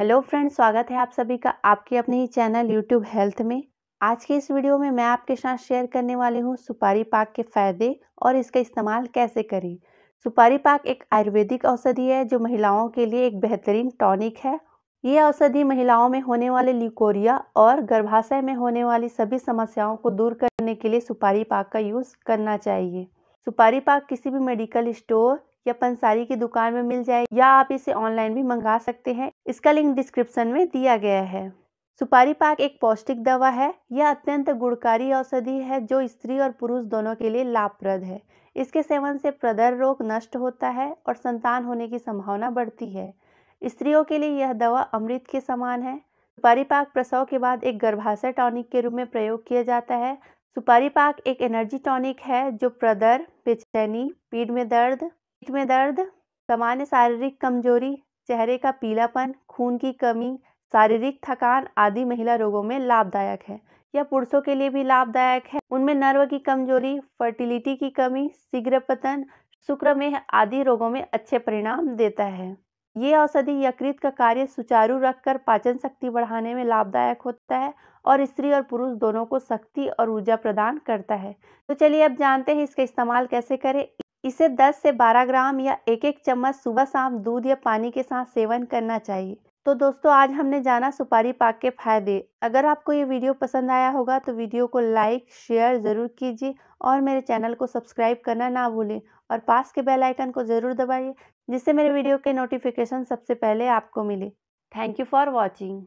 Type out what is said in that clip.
hello friends स्वागत है आप सभी का आपके अपने ही चैनल यूट्यूब हेल्थ में आज के इस वीडियो में मैं आपके साथ शेयर करने वाली हूँ सुपारी पाक के फ़ायदे और इसका इस्तेमाल कैसे करें सुपारी पाक एक आयुर्वेदिक औषधि है जो महिलाओं के लिए एक बेहतरीन टॉनिक है ये औषधि महिलाओं में होने वाले ल्यूकोरिया और गर्भाशय में होने वाली सभी समस्याओं को दूर करने के लिए सुपारी पाक का यूज़ करना चाहिए सुपारी पाक किसी भी मेडिकल स्टोर या पंसारी की दुकान में मिल जाए या आप इसे ऑनलाइन भी मंगा सकते हैं इसका लिंक डिस्क्रिप्शन में दिया गया है सुपारी पाक एक पौष्टिक दवा है यह अत्यंत गुणकारी औषधि है जो स्त्री और पुरुष दोनों के लिए लाभप्रद है इसके सेवन से प्रदर रोग नष्ट होता है और संतान होने की संभावना बढ़ती है स्त्रियों के लिए यह दवा अमृत के समान है सुपारी पाक प्रसव के बाद एक गर्भाशय टॉनिक के रूप में प्रयोग किया जाता है सुपारी पाक एक एनर्जी टॉनिक है जो प्रदर बेचैनी पीठ में दर्द पीठ में दर्द सामान्य शारीरिक कमजोरी चेहरे का पीलापन खून की कमी शारीरिक थकान आदि महिला रोगों में लाभदायक है यह पुरुषों के लिए भी लाभदायक है उनमें नर्व की कमजोरी फर्टिलिटी की कमी पतन शुक्रमेह आदि रोगों में अच्छे परिणाम देता है ये औषधि यकृत का कार्य सुचारू रखकर पाचन शक्ति बढ़ाने में लाभदायक होता है और स्त्री और पुरुष दोनों को शक्ति और ऊर्जा प्रदान करता है तो चलिए अब जानते हैं इसका इस्तेमाल कैसे करें इसे 10 से 12 ग्राम या एक एक चम्मच सुबह शाम दूध या पानी के साथ सेवन करना चाहिए तो दोस्तों आज हमने जाना सुपारी पाक के फायदे अगर आपको ये वीडियो पसंद आया होगा तो वीडियो को लाइक शेयर ज़रूर कीजिए और मेरे चैनल को सब्सक्राइब करना ना भूलें और पास के बेल आइकन को ज़रूर दबाइए जिससे मेरे वीडियो के नोटिफिकेशन सबसे पहले आपको मिले थैंक यू फॉर वॉचिंग